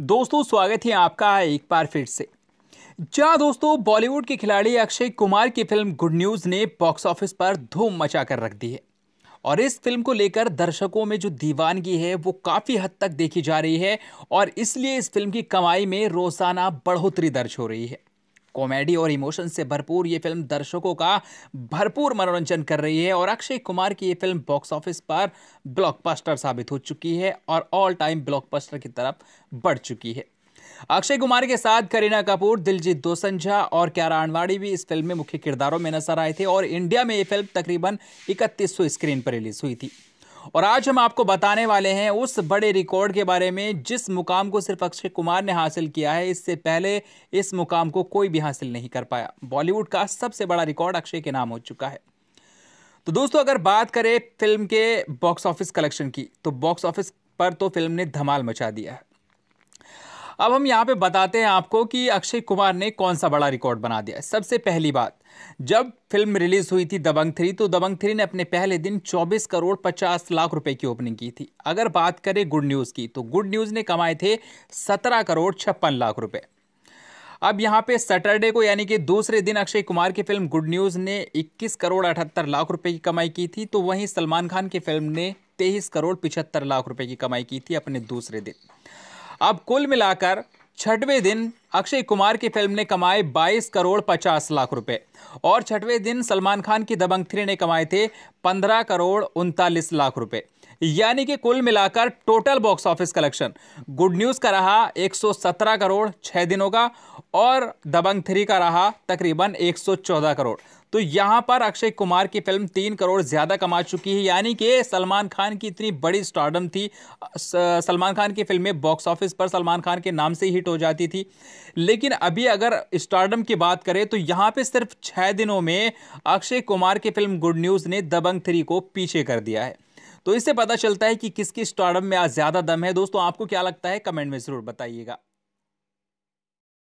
दोस्तों स्वागत है आपका एक बार फिर से जहाँ दोस्तों बॉलीवुड के खिलाड़ी अक्षय कुमार की फिल्म गुड न्यूज़ ने बॉक्स ऑफिस पर धूम मचा कर रख दी है और इस फिल्म को लेकर दर्शकों में जो दीवानगी है वो काफ़ी हद तक देखी जा रही है और इसलिए इस फिल्म की कमाई में रोज़ाना बढ़ोतरी दर्ज हो रही है कॉमेडी और इमोशन से भरपूर ये फिल्म दर्शकों का भरपूर मनोरंजन कर रही है और अक्षय कुमार की ये फिल्म बॉक्स ऑफिस पर ब्लॉकबस्टर साबित हो चुकी है और ऑल टाइम ब्लॉकबस्टर की तरफ बढ़ चुकी है अक्षय कुमार के साथ करीना कपूर दिलजीत दोसंझा और क्यारा अनवाड़ी भी इस फिल्म में मुख्य किरदारों में नजर आए थे और इंडिया में ये फिल्म तकरीबन इकतीस स्क्रीन पर रिलीज हुई थी और आज हम आपको बताने वाले हैं उस बड़े रिकॉर्ड के बारे में जिस मुकाम को सिर्फ अक्षय कुमार ने हासिल किया है इससे पहले इस मुकाम को कोई भी हासिल नहीं कर पाया बॉलीवुड का सबसे बड़ा रिकॉर्ड अक्षय के नाम हो चुका है तो दोस्तों अगर बात करें फिल्म के बॉक्स ऑफिस कलेक्शन की तो बॉक्स ऑफिस पर तो फिल्म ने धमाल मचा दिया है अब हम यहाँ पे बताते हैं आपको कि अक्षय कुमार ने कौन सा बड़ा रिकॉर्ड बना दिया सबसे पहली बात जब फिल्म रिलीज हुई थी दबंग थ्री तो दबंग थ्री ने अपने पहले दिन 24 करोड़ 50 लाख रुपए की ओपनिंग की थी अगर बात करें गुड न्यूज़ की तो गुड न्यूज़ ने कमाए थे 17 करोड़ छप्पन लाख रुपए अब यहाँ पे सैटरडे को यानी कि दूसरे दिन अक्षय कुमार की फिल्म गुड न्यूज़ ने 21 करोड़ अठहत्तर लाख रुपए की कमाई की थी तो वहीं सलमान खान की फिल्म ने तेईस करोड़ पिछहत्तर लाख रुपए की कमाई की थी अपने दूसरे दिन अब कुल मिलाकर छठवें दिन अक्षय कुमार की फिल्म ने कमाए 22 करोड़ 50 लाख रुपए और छठवें दिन सलमान खान की दबंग थ्री ने कमाए थे 15 करोड़ उनतालीस लाख रुपए यानी कि कुल मिलाकर total box office collection Good News का रहा 117 करोड़ छः दिनों का और दबंग थ्री का रहा तकरीबन 114 करोड़ तो यहाँ पर अक्षय कुमार की फिल्म तीन करोड़ ज़्यादा कमा चुकी है यानी कि सलमान खान की इतनी बड़ी स्टार्डम थी सलमान खान की फिल्में बॉक्स ऑफिस पर सलमान खान के नाम से हिट हो जाती थी लेकिन अभी अगर स्टार्डम की बात करें तो यहाँ पर सिर्फ छः दिनों में अक्षय कुमार की फिल्म गुड न्यूज़ ने दबंग थ्री को पीछे कर दिया है तो इससे पता चलता है कि किसकी स्टार्डम में आज ज़्यादा दम है दोस्तों आपको क्या लगता है कमेंट में ज़रूर बताइएगा